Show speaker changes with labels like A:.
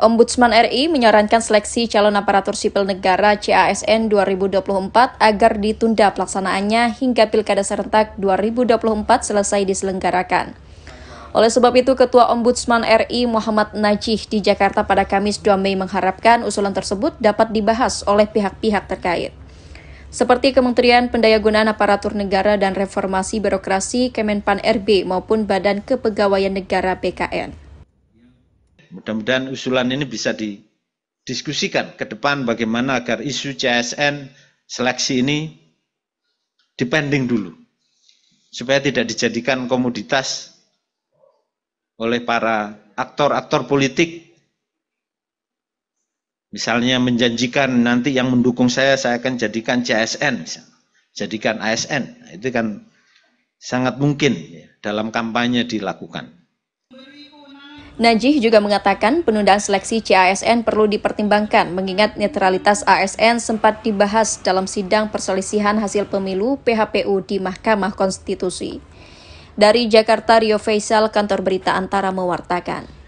A: Ombudsman RI menyarankan seleksi calon aparatur sipil negara CASN 2024 agar ditunda pelaksanaannya hingga Pilkada serentak 2024 selesai diselenggarakan. Oleh sebab itu, Ketua Ombudsman RI Muhammad Najih di Jakarta pada Kamis 2 Mei mengharapkan usulan tersebut dapat dibahas oleh pihak-pihak terkait seperti Kementerian Pendayagunaan Aparatur Negara dan Reformasi Birokrasi Kemenpan RB maupun Badan Kepegawaian Negara BKN.
B: Mudah-mudahan usulan ini bisa didiskusikan ke depan bagaimana agar isu CSN seleksi ini dipending dulu supaya tidak dijadikan komoditas oleh para aktor-aktor politik Misalnya menjanjikan nanti yang mendukung saya saya akan jadikan CSN misalnya. Jadikan ASN. Nah, itu kan sangat mungkin ya, dalam kampanye dilakukan.
A: Najih juga mengatakan penundaan seleksi CASN perlu dipertimbangkan mengingat netralitas ASN sempat dibahas dalam sidang perselisihan hasil pemilu PHPU di Mahkamah Konstitusi. Dari Jakarta, Rio Faisal, Kantor Berita Antara mewartakan.